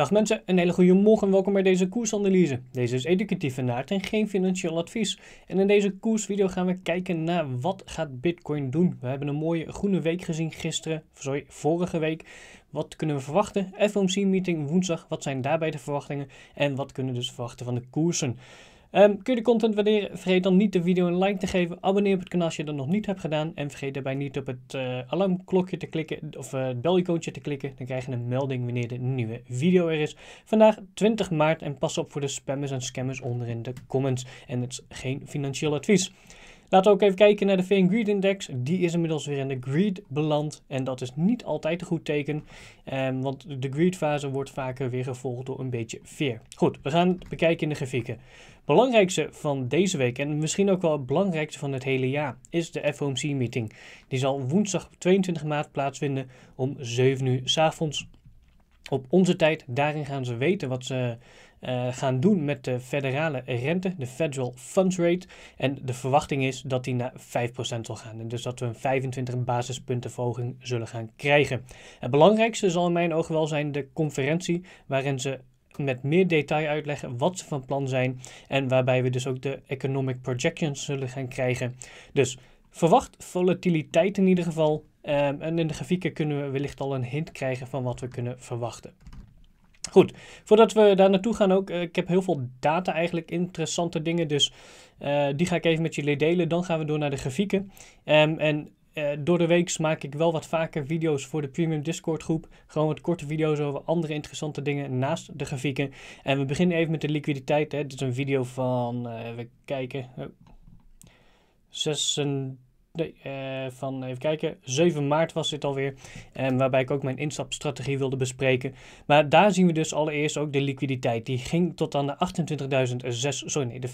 Dag mensen, een hele goede morgen en welkom bij deze koersanalyse. Deze is educatief van en geen financieel advies. En in deze koersvideo gaan we kijken naar wat gaat Bitcoin doen. We hebben een mooie groene week gezien gisteren, sorry, vorige week. Wat kunnen we verwachten? FOMC-meeting woensdag, wat zijn daarbij de verwachtingen? En wat kunnen we dus verwachten van de koersen? Ehm, kun je de content waarderen? Vergeet dan niet de video een like te geven. Abonneer op het kanaal als je dat nog niet hebt gedaan. En vergeet daarbij niet op het eh, alarmklokje te klikken of uh, het belicoontje te klikken. Dan krijg je een melding wanneer de nieuwe video er is. Vandaag 20 maart en pas op voor de spammers en scammers onder in de comments. En het is geen financieel advies. Laten we ook even kijken naar de VN Greed Index. Die is inmiddels weer in de greed beland. En dat is niet altijd een goed teken. Ehm, want de greed fase wordt vaker weer gevolgd door een beetje fear. Goed, we gaan bekijken in de grafieken. Belangrijkste van deze week en misschien ook wel het belangrijkste van het hele jaar is de FOMC meeting. Die zal woensdag 22 maart plaatsvinden om 7 uur s avonds op onze tijd. Daarin gaan ze weten wat ze eh, gaan doen met de federale rente, de federal funds rate. En de verwachting is dat die naar 5% zal gaan. En dus dat we een 25 basispunten verhoging zullen gaan krijgen. Het belangrijkste zal in mijn ogen wel zijn de conferentie waarin ze met meer detail uitleggen wat ze van plan zijn en waarbij we dus ook de economic projections zullen gaan krijgen. Dus verwacht volatiliteit in ieder geval. Ehm, en in de grafieken kunnen we wellicht al een hint krijgen van wat we kunnen verwachten. Goed, voordat we daar naartoe gaan ook, eh, ik heb heel veel data eigenlijk, interessante dingen, dus eh, die ga ik even met jullie delen. Dan gaan we door naar de grafieken. Ehm, en eh, door de week maak ik wel wat vaker video's voor de Premium Discord groep. Gewoon wat korte video's over andere interessante dingen naast de grafieken. En we beginnen even met de liquiditeit. Hè. Dit is een video van, We kijken, oh, 36. Nee, eh, van even kijken. 7 maart was dit alweer. Um, waarbij ik ook mijn instapstrategie wilde bespreken. Maar daar zien we dus allereerst ook de liquiditeit. Die ging tot aan de 28.000, sorry, nee, de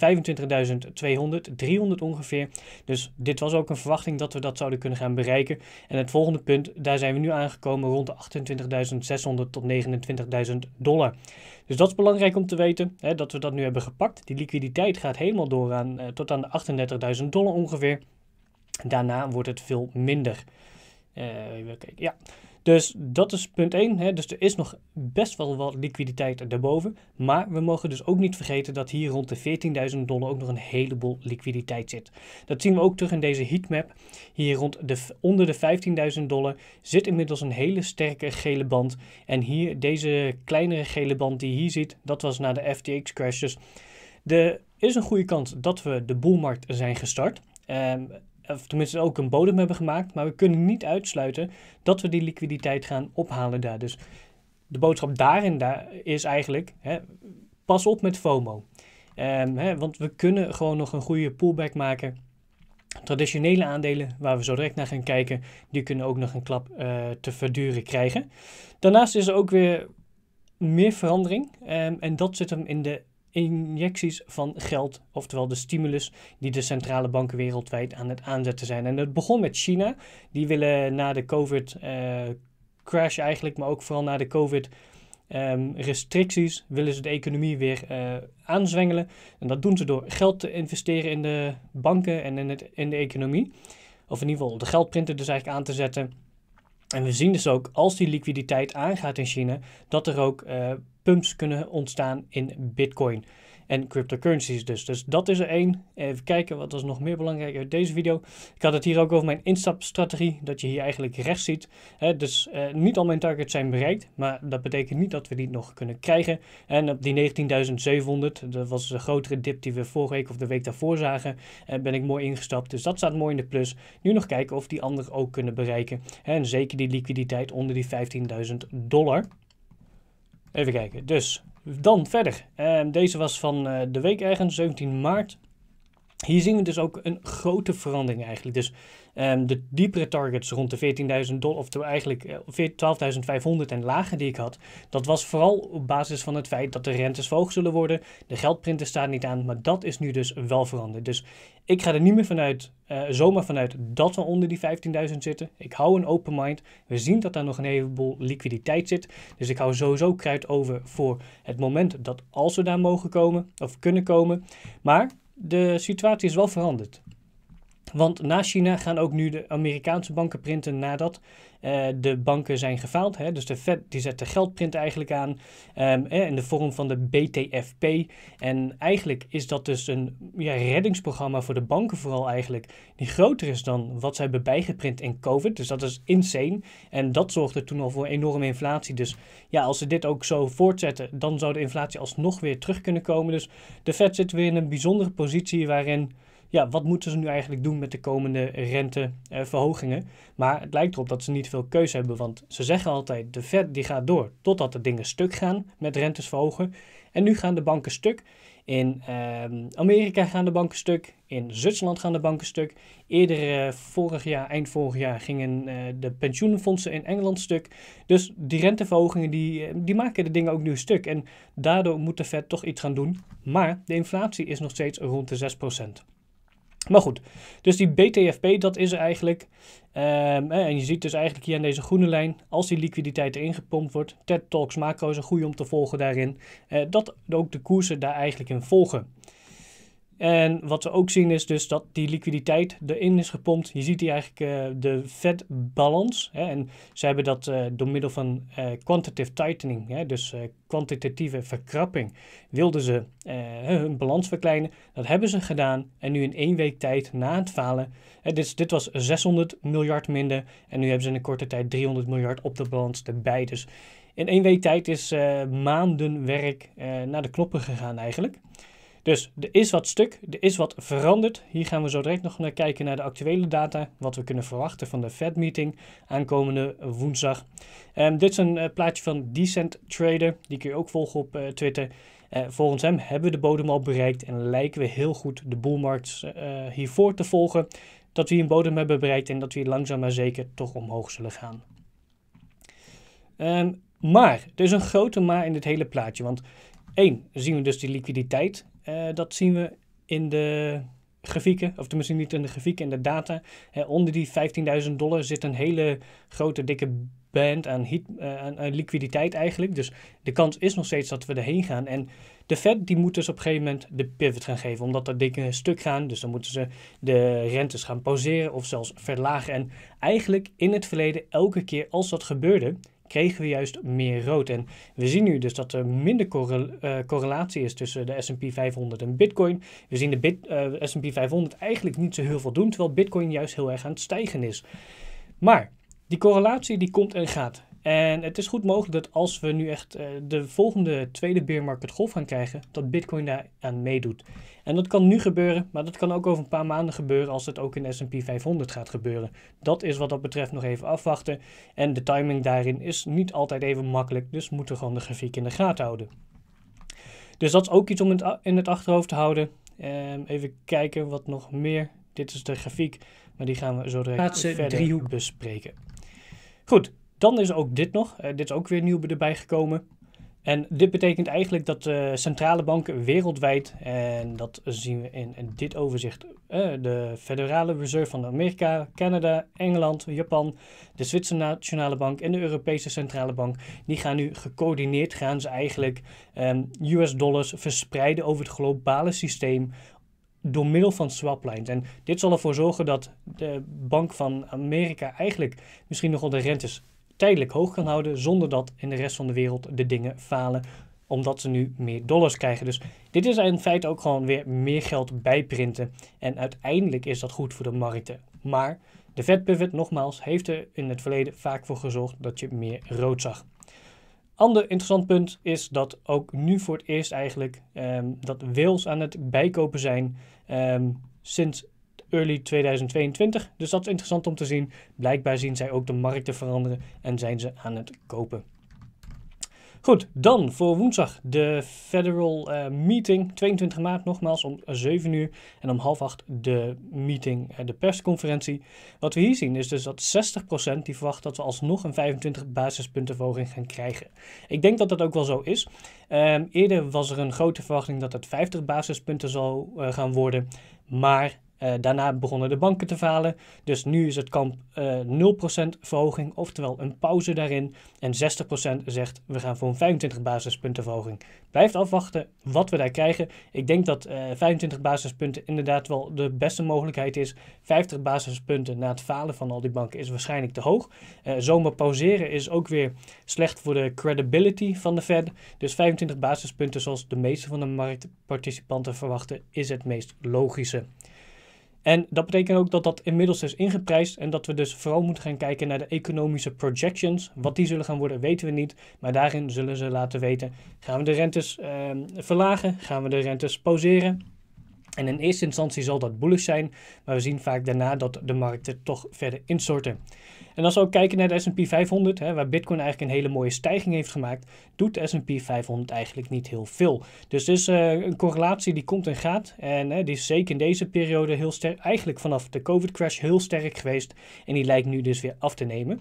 25.200, 300 ongeveer. Dus dit was ook een verwachting dat we dat zouden kunnen gaan bereiken. En het volgende punt, daar zijn we nu aangekomen rond de 28.600 tot 29.000 dollar. Dus dat is belangrijk om te weten, hè, dat we dat nu hebben gepakt. Die liquiditeit gaat helemaal door aan, eh, tot aan de 38.000 dollar ongeveer. Daarna wordt het veel minder. Eh, even kijken. Ja, dus dat is punt 1. Hè. Dus er is nog best wel wat liquiditeit daarboven. Maar we mogen dus ook niet vergeten dat hier rond de 14.000 dollar ook nog een heleboel liquiditeit zit. Dat zien we ook terug in deze heatmap. Hier rond de, onder de 15.000 dollar zit inmiddels een hele sterke gele band. En hier deze kleinere gele band die je hier ziet, dat was na de FTX crashes. Er is een goede kans dat we de boelmarkt zijn gestart. Um, of tenminste ook een bodem hebben gemaakt. Maar we kunnen niet uitsluiten dat we die liquiditeit gaan ophalen daar. Dus de boodschap daarin daar is eigenlijk: hè, pas op met FOMO. Ehm, hè, want we kunnen gewoon nog een goede pullback maken. Traditionele aandelen, waar we zo direct naar gaan kijken, die kunnen ook nog een klap eh, te verduren krijgen. Daarnaast is er ook weer meer verandering. Ehm, en dat zit hem in de injecties van geld, oftewel de stimulus die de centrale banken wereldwijd aan het aanzetten zijn. En het begon met China. Die willen na de COVID-crash eh, eigenlijk, maar ook vooral na de COVID. Ehm, restricties willen ze de economie weer eh, aanzwengelen. En dat doen ze door geld te investeren in de banken en in, het, in de economie. Of in ieder geval de geldprinter dus eigenlijk aan te zetten. En we zien dus ook als die liquiditeit aangaat in China, dat er ook eh, pumps kunnen ontstaan in Bitcoin en cryptocurrencies dus. Dus dat is er één. Even kijken, wat was nog meer belangrijk uit deze video? Ik had het hier ook over mijn instapstrategie, dat je hier eigenlijk rechts ziet. dus eh, niet al mijn targets zijn bereikt, maar dat betekent niet dat we die nog kunnen krijgen. En op die 19.700, dat was de grotere dip die we vorige week of de week daarvoor zagen, eh, ben ik mooi ingestapt. Dus dat staat mooi in de plus. Nu nog kijken of die anderen ook kunnen bereiken. en zeker die liquiditeit onder die 15.000 dollar. Even kijken. Dus dan verder. Ehm, deze was van eh, de week ergens, 17 maart. Hier zien we dus ook een grote verandering eigenlijk. Dus Ehm, de diepere targets rond de 14.000 of eigenlijk 12.500 eh, en lager die ik had, dat was vooral op basis van het feit dat de rentes verhoogd zullen worden. De geldprinter staat niet aan, maar dat is nu dus wel veranderd. Dus ik ga er niet meer vanuit, eh, zomaar vanuit dat we onder die 15.000 zitten. Ik hou een open mind. We zien dat daar nog een heleboel liquiditeit zit. Dus ik hou sowieso kruid over voor het moment dat als we daar mogen komen of kunnen komen. Maar de situatie is wel veranderd. Want na China gaan ook nu de Amerikaanse banken printen nadat eh, de banken zijn gefaald. Hè? Dus de Fed die zet de geldprint eigenlijk aan ehm, in de vorm van de BTFP. En eigenlijk is dat dus een ja, reddingsprogramma voor de banken vooral eigenlijk. Die groter is dan wat zij hebben bijgeprint in COVID. Dus dat is insane. En dat zorgde toen al voor enorme inflatie. Dus ja, als ze dit ook zo voortzetten, dan zou de inflatie alsnog weer terug kunnen komen. Dus de Fed zit weer in een bijzondere positie waarin ja, wat moeten ze nu eigenlijk doen met de komende renteverhogingen? Maar het lijkt erop dat ze niet veel keuze hebben, want ze zeggen altijd de Fed die gaat door totdat de dingen stuk gaan met rentes En nu gaan de banken stuk. In ehm, Amerika gaan de banken stuk. In Zwitserland gaan de banken stuk. Eerder eh, vorig jaar, eind vorig jaar, gingen eh, de pensioenfondsen in Engeland stuk. Dus die renteverhogingen die, eh, die maken de dingen ook nu stuk. En daardoor moet de Fed toch iets gaan doen. Maar de inflatie is nog steeds rond de 6%. Maar goed, dus die BTFP, dat is er eigenlijk. Ehm, en je ziet dus eigenlijk hier aan deze groene lijn, als die liquiditeit erin gepompt wordt, TED Talks Macro is een goede om te volgen daarin, eh, dat ook de koersen daar eigenlijk in volgen. En wat we ook zien is dus dat die liquiditeit erin is gepompt. Je ziet hier eigenlijk eh, de Fed balans. En ze hebben dat eh, door middel van eh, quantitative tightening, hè, dus kwantitatieve verkrapping, wilden ze hun balans verkleinen. Dat hebben ze gedaan. En nu in één week tijd na het falen, hè, dit, dit, was 600 miljard minder. En nu hebben ze in een korte tijd 300 miljard op de balans erbij. Dus in één week tijd is maanden werk naar de knoppen gegaan eigenlijk. Dus er is wat stuk, er is wat veranderd. Hier gaan we zo direct nog naar kijken naar de actuele data, wat we kunnen verwachten van de Fed-meeting aankomende woensdag. Ehm, dit is een eh, plaatje van Decent Trader, die kun je ook volgen op eh, Twitter. Eh, volgens hem hebben we de bodem al bereikt en lijken we heel goed de boelmarkt hiervoor te volgen. Dat we hier een bodem hebben bereikt en dat we hier langzaam maar zeker toch omhoog zullen gaan. Ehm, maar, er is een grote maar in dit hele plaatje, want één Zien we dus die liquiditeit eh, dat zien we in de grafieken, of misschien niet in de grafieken, in de data. Uh, onder die 15.000 dollar zit een hele grote, dikke band aan, heat, eh, aan, liquiditeit eigenlijk. Dus de kans is nog steeds dat we erheen gaan. En de Fed die moet dus op een gegeven moment de pivot gaan geven, omdat dat dingen stuk gaan. Dus dan moeten ze de rentes gaan pauzeren of zelfs verlagen. En eigenlijk in het verleden, elke keer als dat gebeurde, kregen we juist meer rood. En we zien nu dus dat er minder eh, correlatie is tussen de S&P 500 en Bitcoin. We zien de eh, S&P 500 eigenlijk niet zo heel veel doen, terwijl Bitcoin juist heel erg aan het stijgen is. Maar die correlatie die komt en gaat. En het is goed mogelijk dat als we nu echt eh, de volgende tweede bear market golf gaan krijgen, dat Bitcoin daar aan meedoet. En dat kan nu gebeuren, maar dat kan ook over een paar maanden gebeuren als het ook in S&P 500 gaat gebeuren. Dat is wat dat betreft nog even afwachten. En de timing daarin is niet altijd even makkelijk, dus moeten we gewoon de grafiek in de gaten houden. Dus dat is ook iets om in het achterhoofd te houden. Ehm, even kijken wat nog meer. Dit is de grafiek, maar die gaan we zo direct verder driehoek. bespreken. Goed, dan is ook dit nog. Eh, dit is ook weer nieuw erbij gekomen. En dit betekent eigenlijk dat uh, centrale banken wereldwijd, en dat zien we in, in dit overzicht, eh, de Federale Reserve van Amerika, Canada, Engeland, Japan, de Zwitserse Nationale Bank en de Europese Centrale Bank, die gaan nu gecoördineerd, gaan ze eigenlijk ehm, US-dollars verspreiden over het globale systeem door middel van swaplines. En dit zal ervoor zorgen dat de Bank van Amerika eigenlijk misschien nogal de rentes tijdelijk hoog kan houden zonder dat in de rest van de wereld de dingen falen omdat ze nu meer dollars krijgen. Dus dit is in feite ook gewoon weer meer geld bijprinten. En uiteindelijk is dat goed voor de markten. Maar de Fed Pivot, nogmaals, heeft er in het verleden vaak voor gezorgd dat je meer rood zag. Ander interessant punt is dat ook nu voor het eerst eigenlijk ehm, dat Wils aan het bijkopen zijn ehm, sinds early 2022. Dus dat is interessant om te zien. Blijkbaar zien zij ook de markten veranderen en zijn ze aan het kopen. Goed, dan voor woensdag de federal eh, meeting, 22 maart nogmaals om 7 uur en om half 8 de meeting, eh, de persconferentie. Wat we hier zien is dus dat 60% die verwacht dat we alsnog een 25 basispunten verhoging gaan krijgen. Ik denk dat dat ook wel zo is. Ehm, eerder was er een grote verwachting dat het 50 basispunten zou eh, gaan worden, maar eh, daarna begonnen de banken te falen. Dus nu is het kamp uh, eh, 0% verhoging, oftewel een pauze daarin. En 60% zegt we gaan voor een 25 basispunten verhoging. Blijft afwachten wat we daar krijgen. Ik denk dat 25 eh, basispunten inderdaad wel de beste mogelijkheid is. 50 basispunten na het falen van al die banken is waarschijnlijk te hoog. zomaar pauzeren is ook weer slecht voor de credibility van de Fed. Dus 25 basispunten zoals de meeste van de marktparticipanten verwachten is het meest logische. En dat betekent ook dat dat inmiddels is ingeprijsd en dat we dus vooral moeten gaan kijken naar de economische projections. Wat die zullen gaan worden weten we niet, maar daarin zullen ze laten weten, gaan we de rentes ehm, verlagen, gaan we de rentes pauzeren. En in eerste instantie zal dat bullish zijn, maar we zien vaak daarna dat de markten toch verder instorten. En als we ook kijken naar de S&P 500, hè, waar Bitcoin eigenlijk een hele mooie stijging heeft gemaakt, doet de S&P 500 eigenlijk niet heel veel. Dus het is eh, een correlatie die komt en gaat en hè, die is zeker in deze periode heel sterk, eigenlijk vanaf de COVID-crash heel sterk geweest en die lijkt nu dus weer af te nemen.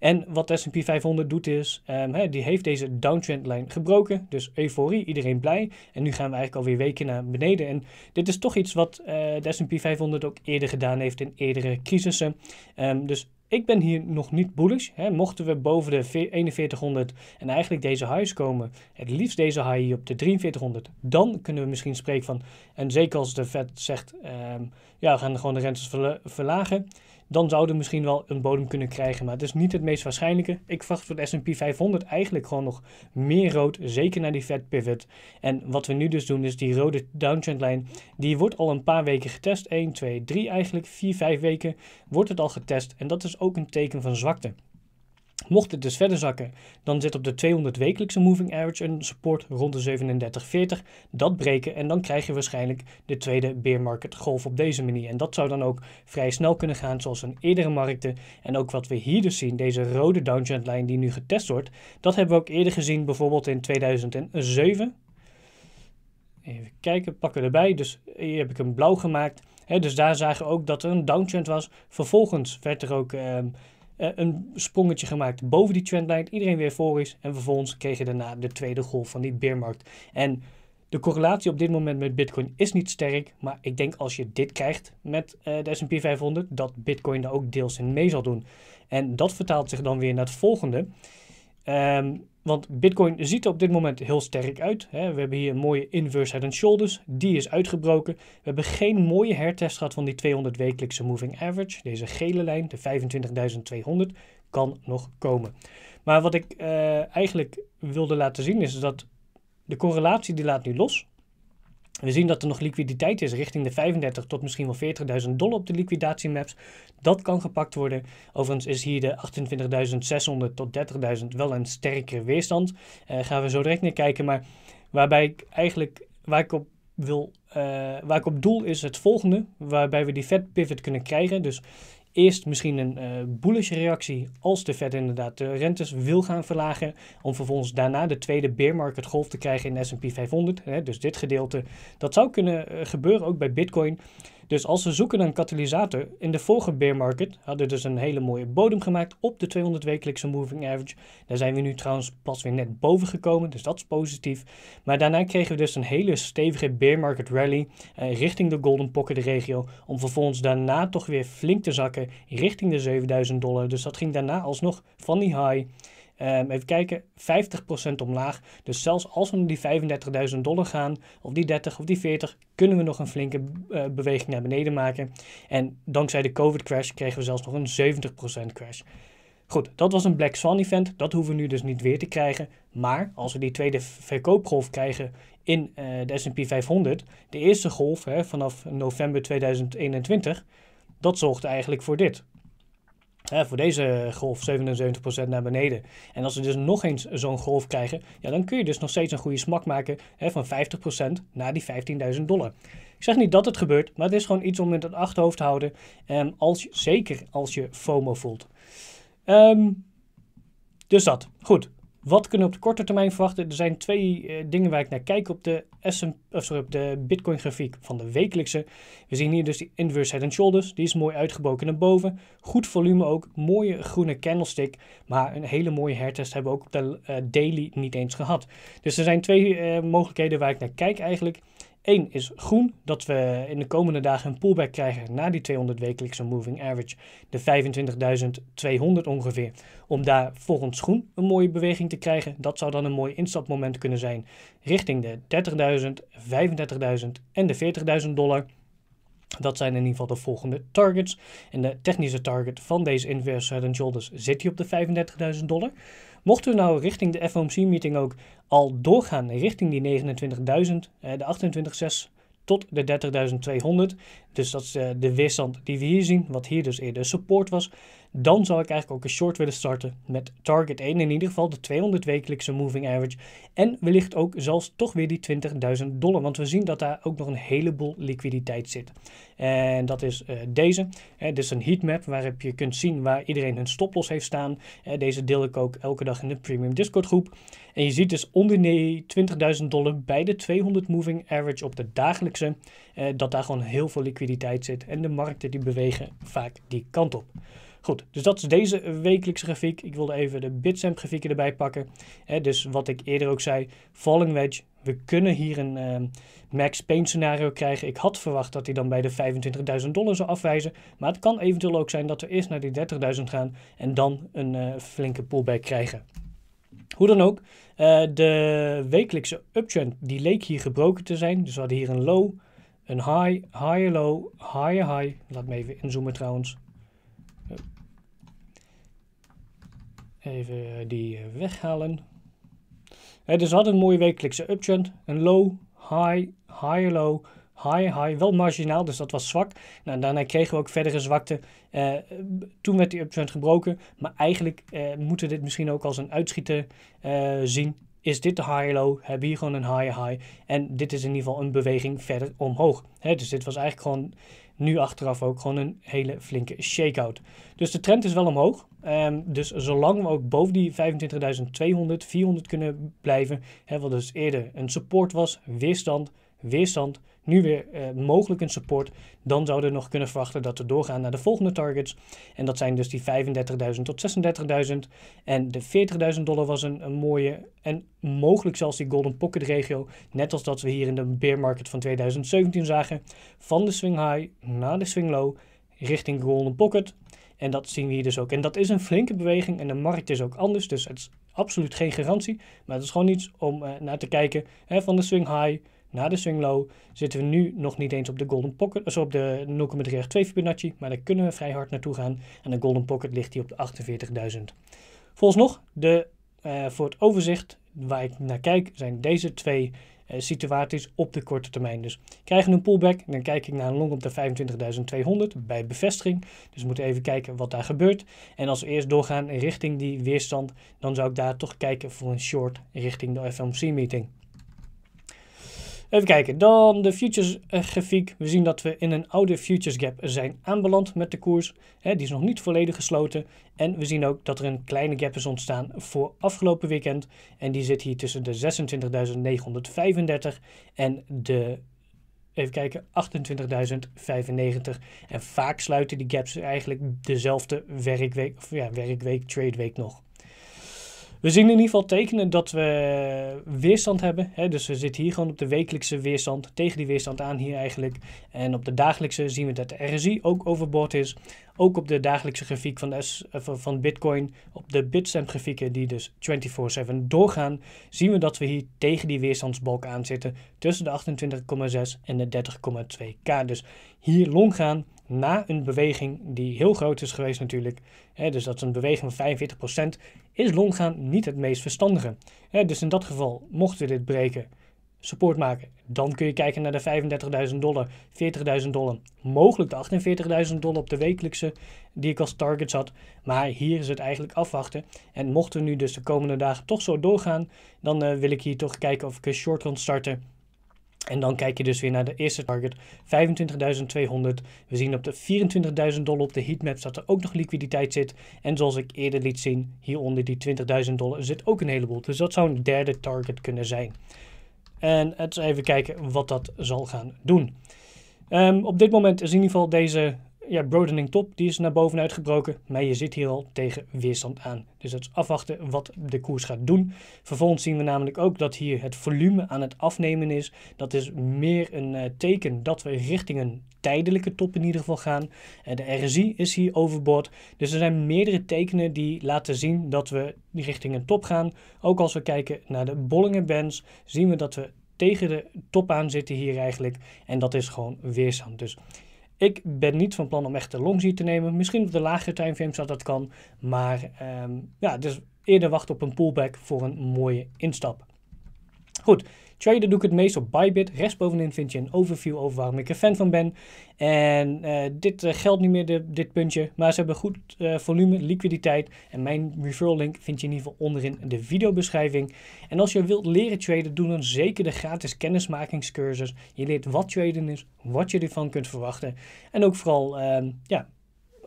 En wat de S&P 500 doet is, ehm, die heeft deze downtrendlijn gebroken. Dus euforie, iedereen blij. En nu gaan we eigenlijk alweer weken naar beneden. En dit is toch iets wat eh, de S&P 500 ook eerder gedaan heeft in eerdere crisissen. Ehm, dus ik ben hier nog niet bullish. Mochten we boven de 4100 en eigenlijk deze highs komen, het liefst deze high hier op de 4300, dan kunnen we misschien spreken van, en zeker als de Fed zegt, ehm, ja, we gaan gewoon de rentes verlagen, dan zouden we misschien wel een bodem kunnen krijgen. Maar het is niet het meest waarschijnlijke. Ik verwacht voor de S&P 500 eigenlijk gewoon nog meer rood, zeker naar die vet pivot. En wat we nu dus doen is die rode downtrendlijn, die wordt al een paar weken getest. 1, 2, 3 eigenlijk, 4, 5 weken wordt het al getest. En dat is ook een teken van zwakte. Mocht het dus verder zakken, dan zit op de 200 wekelijkse moving average een support rond de 37,40. Dat breken en dan krijg je waarschijnlijk de tweede bear market golf op deze manier. En dat zou dan ook vrij snel kunnen gaan zoals in eerdere markten. En ook wat we hier dus zien, deze rode downtrend lijn die nu getest wordt, dat hebben we ook eerder gezien bijvoorbeeld in 2007. Even kijken, pakken erbij. Dus hier heb ik hem blauw gemaakt. dus daar zagen we ook dat er een downtrend was. Vervolgens werd er ook ehm, eh, een sprongetje gemaakt boven die trendlijn. Iedereen weer voor is. En vervolgens kreeg je daarna de tweede golf van die beermarkt. En de correlatie op dit moment met Bitcoin is niet sterk. Maar ik denk als je dit krijgt met eh, de SP 500, dat Bitcoin daar ook deels in mee zal doen. En dat vertaalt zich dan weer naar het volgende. Ehm, want Bitcoin ziet er op dit moment heel sterk uit. Hè. We hebben hier een mooie inverse head and shoulders. Die is uitgebroken. We hebben geen mooie hertest gehad van die 200 wekelijkse moving average. Deze gele lijn, de 25.200, kan nog komen. Maar wat ik eh, eigenlijk wilde laten zien is dat de correlatie die laat nu los. We zien dat er nog liquiditeit is richting de 35 tot misschien wel 40.000 dollar op de liquidatiemaps. Dat kan gepakt worden. Overigens is hier de 28.600 tot 30.000 wel een sterkere weerstand. Uh, gaan we zo direct naar kijken. Maar waarbij ik eigenlijk, waar ik op wil, eh, waar ik op doel is het volgende. Waarbij we die vet pivot kunnen krijgen. Dus Eerst misschien een uh, bullish reactie als de Fed inderdaad de rentes wil gaan verlagen. Om vervolgens daarna de tweede bear market golf te krijgen in de S&P 500. Hè, dus dit gedeelte. Dat zou kunnen eh, gebeuren ook bij Bitcoin. Dus als we zoeken naar een katalysator, in de vorige bear market hadden we dus een hele mooie bodem gemaakt op de 200 wekelijkse moving average. Daar zijn we nu trouwens pas weer net boven gekomen, dus dat is positief. Maar daarna kregen we dus een hele stevige bear market rally eh, richting de golden pocket regio, om vervolgens daarna toch weer flink te zakken richting de 7000 dollar. Dus dat ging daarna alsnog van die high Ehm, even kijken, 50% omlaag. Dus zelfs als we naar die 35.000 dollar gaan, of die 30 of die 40, kunnen we nog een flinke eh, beweging naar beneden maken. En dankzij de COVID-crash kregen we zelfs nog een 70% crash. Goed, dat was een Black Swan event. Dat hoeven we nu dus niet weer te krijgen. Maar als we die tweede verkoopgolf krijgen in eh, de SP 500, de eerste golf hè, vanaf november 2021, dat zorgde eigenlijk voor dit hè, voor deze golf 77% naar beneden. En als we dus nog eens zo'n golf krijgen, ja, dan kun je dus nog steeds een goede smak maken hè, van 50% naar die 15.000 dollar. Ik zeg niet dat het gebeurt, maar het is gewoon iets om in het achterhoofd te houden. En ehm, als, zeker als je FOMO voelt. Ehm, dus dat. Goed. Wat kunnen we op de korte termijn verwachten? Er zijn twee eh, dingen waar ik naar kijk op de, de Bitcoin grafiek van de wekelijkse. We zien hier dus die inverse head and shoulders. Die is mooi uitgebroken naar boven. Goed volume ook. Mooie groene candlestick. Maar een hele mooie hertest hebben we ook op de eh, daily niet eens gehad. Dus er zijn twee eh, mogelijkheden waar ik naar kijk eigenlijk. Eén is groen, dat we in de komende dagen een pullback krijgen na die 200 wekelijkse moving average, de 25.200 ongeveer, om daar volgens groen een mooie beweging te krijgen. Dat zou dan een mooi instapmoment kunnen zijn richting de 30.000, 35.000 en de 40.000 dollar. Dat zijn in ieder geval de volgende targets. En de technische target van deze inverse head shoulders zit hier op de 35.000 dollar. Mochten we nou richting de FOMC-meeting ook al doorgaan, richting die 29.000, eh, de 28.6 tot de 30.200. Dus dat is eh, de weerstand die we hier zien, wat hier dus eerder support was dan zou ik eigenlijk ook een short willen starten met target 1. In ieder geval de 200 wekelijkse moving average. En wellicht ook zelfs toch weer die 20.000 dollar. Want we zien dat daar ook nog een heleboel liquiditeit zit. En dat is eh, deze. Uh, dit is een heatmap waarop je kunt zien waar iedereen hun stoploss heeft staan. Eh, deze deel ik ook elke dag in de premium Discord groep. En je ziet dus onder die 20.000 dollar bij de 200 moving average op de dagelijkse. dat daar gewoon heel veel liquiditeit zit. En de markten die bewegen vaak die kant op. Goed, dus dat is deze wekelijkse grafiek. Ik wilde even de Bitstamp grafieken erbij pakken. dus wat ik eerder ook zei, falling wedge. We kunnen hier een ehm, max pain scenario krijgen. Ik had verwacht dat hij dan bij de 25.000 dollar zou afwijzen. Maar het kan eventueel ook zijn dat we eerst naar die 30.000 gaan en dan een eh, flinke pullback krijgen. Hoe dan ook, eh, de wekelijkse uptrend die leek hier gebroken te zijn. Dus we hadden hier een low, een high, higher low, higher high. Laat me even inzoomen trouwens. Even eh, die eh, weghalen. Eh, dus we hadden een mooie wekelijkse uptrend. Een low, high, high, low, high, high. Wel marginaal, dus dat was zwak. Nou, daarna kregen we ook verdere zwakte. toen werd die uptrend gebroken. Maar eigenlijk moeten we dit misschien ook als een uitschieter zien. Is dit de high low? Hebben we hier gewoon een high high? En dit is in ieder geval een beweging verder omhoog. dus dit was eigenlijk gewoon nu achteraf ook gewoon een hele flinke shakeout. Dus de trend is wel omhoog. Ehm, dus zolang we ook boven die 25.200, 400 kunnen blijven, wat dus eerder een support was, weerstand, weerstand, nu weer eh, mogelijk een support, dan zouden we nog kunnen verwachten dat we doorgaan naar de volgende targets. En dat zijn dus die 35.000 tot 36.000. En de 40.000 dollar was een, een, mooie en mogelijk zelfs die golden pocket regio, net als dat we hier in de bear market van 2017 zagen, van de swing high naar de swing low richting golden pocket. En dat zien we hier dus ook. En dat is een flinke beweging en de markt is ook anders. Dus het is absoluut geen garantie. Maar het is gewoon iets om eh, naar te kijken. Hè, van de swing high naar de swing low zitten we nu nog niet eens op de golden pocket. Dus op de 0,382 Fibonacci. Maar daar kunnen we vrij hard naartoe gaan. En de golden pocket ligt hier op de 48.000. Volgens nog, de, eh, voor het overzicht waar ik naar kijk zijn deze twee eh, situaties op de korte termijn. Dus krijgen we een pullback, dan kijk ik naar een long op de 25.200 bij bevestiging. Dus we moeten even kijken wat daar gebeurt. En als we eerst doorgaan richting die weerstand, dan zou ik daar toch kijken voor een short richting de FMC meeting. Even kijken, dan de futures eh, grafiek. We zien dat we in een oude futures gap zijn aanbeland met de koers. die is nog niet volledig gesloten. En we zien ook dat er een kleine gap is ontstaan voor afgelopen weekend. En die zit hier tussen de 26.935 en de even kijken, 28.095. En vaak sluiten die gaps eigenlijk dezelfde werkweek, of ja, werkweek, tradeweek nog. We zien in ieder geval tekenen dat we weerstand hebben. Hè? Dus we zitten hier gewoon op de wekelijkse weerstand, tegen die weerstand aan hier eigenlijk. En op de dagelijkse zien we dat de RSI ook overboord is. Ook op de dagelijkse grafiek van, eh, van Bitcoin, op de Bitstamp grafieken die dus 24-7 doorgaan, zien we dat we hier tegen die weerstandsbalk aan zitten. Tussen de 28,6 en de 30,2k. Dus hier long gaan na een beweging die heel groot is geweest natuurlijk. Hè? Dus dat is een beweging van 45% is longgaan niet het meest verstandige. dus in dat geval, mochten we dit breken, support maken, dan kun je kijken naar de 35.000 dollar, 40.000 dollar, mogelijk de 48.000 dollar op de wekelijkse die ik als targets had. Maar hier is het eigenlijk afwachten. En mochten we nu dus de komende dagen toch zo doorgaan, dan eh, wil ik hier toch kijken of ik een short kan starten en dan kijk je dus weer naar de eerste target, 25.200. We zien op de 24.000 dollar op de heatmaps dat er ook nog liquiditeit zit. En zoals ik eerder liet zien, hieronder die 20.000 dollar zit ook een heleboel. Dus dat zou een derde target kunnen zijn. En het even kijken wat dat zal gaan doen. Ehm, op dit moment is in ieder geval deze ja, broadening top, die is naar boven uitgebroken. Maar je zit hier al tegen weerstand aan. Dus dat is afwachten wat de koers gaat doen. Vervolgens zien we namelijk ook dat hier het volume aan het afnemen is. Dat is meer een eh, teken dat we richting een tijdelijke top in ieder geval gaan. Eh, de RSI is hier overboord. Dus er zijn meerdere tekenen die laten zien dat we richting een top gaan. Ook als we kijken naar de bollinger bands zien we dat we tegen de top aan zitten hier eigenlijk. En dat is gewoon weerstand. Dus ik ben niet van plan om echt de zie te nemen. Misschien op de lagere timeframes dat dat kan. Maar ehm, ja, dus eerder wachten op een pullback voor een mooie instap. Goed, Trader doe ik het meest op Bybit. Rechtsbovenin vind je een overview over waarom ik er fan van ben. En eh, dit eh, geldt niet meer, dit puntje. Maar ze hebben goed eh, volume, liquiditeit. En mijn referral link vind je in ieder geval onderin de videobeschrijving. En als je wilt leren traden, doe dan zeker de gratis kennismakingscursus. Je leert wat traden is, wat je ervan kunt verwachten. En ook vooral, ehm, ja,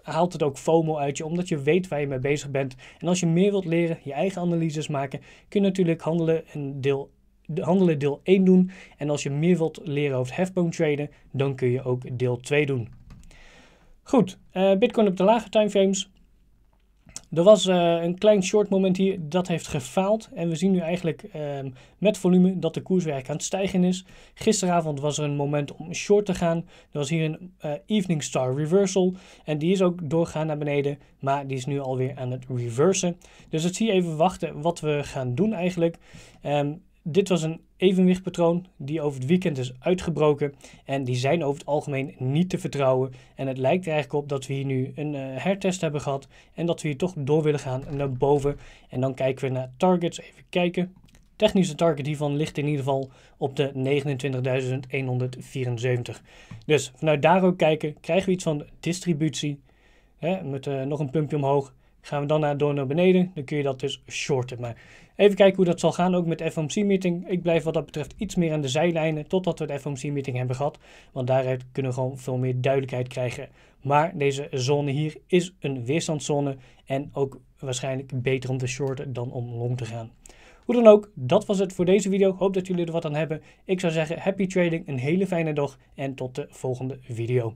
haalt het ook FOMO uit je, omdat je weet waar je mee bezig bent. En als je meer wilt leren, je eigen analyses maken, kun je natuurlijk handelen en deel handelen deel 1 doen. En als je meer wilt leren over hefboom traden, dan kun je ook deel 2 doen. Goed, eh, Bitcoin op de lage timeframes. Er was eh, een klein short moment hier, dat heeft gefaald. En we zien nu eigenlijk ehm, met volume dat de koers weer aan het stijgen is. Gisteravond was er een moment om short te gaan. Er was hier een eh, Evening Star Reversal. En die is ook doorgegaan naar beneden, maar die is nu alweer aan het reversen. Dus het zie even wachten wat we gaan doen eigenlijk. Ehm, dit was een evenwichtpatroon die over het weekend is uitgebroken en die zijn over het algemeen niet te vertrouwen. En het lijkt er eigenlijk op dat we hier nu een eh, hertest hebben gehad en dat we hier toch door willen gaan naar boven. En dan kijken we naar targets, even kijken. Technische target hiervan ligt in ieder geval op de 29.174. Dus vanuit daar ook kijken, krijgen we iets van distributie. Hè, met eh, nog een pumpje omhoog gaan we dan naar, door naar beneden. Dan kun je dat dus shorten. Maar Even kijken hoe dat zal gaan, ook met de FOMC-meeting. Ik blijf wat dat betreft iets meer aan de zijlijnen totdat we de FOMC-meeting hebben gehad. Want daaruit kunnen we gewoon veel meer duidelijkheid krijgen. Maar deze zone hier is een weerstandszone en ook waarschijnlijk beter om te shorten dan om long te gaan. Hoe dan ook, dat was het voor deze video. Hoop dat jullie er wat aan hebben. Ik zou zeggen, happy trading, een hele fijne dag en tot de volgende video.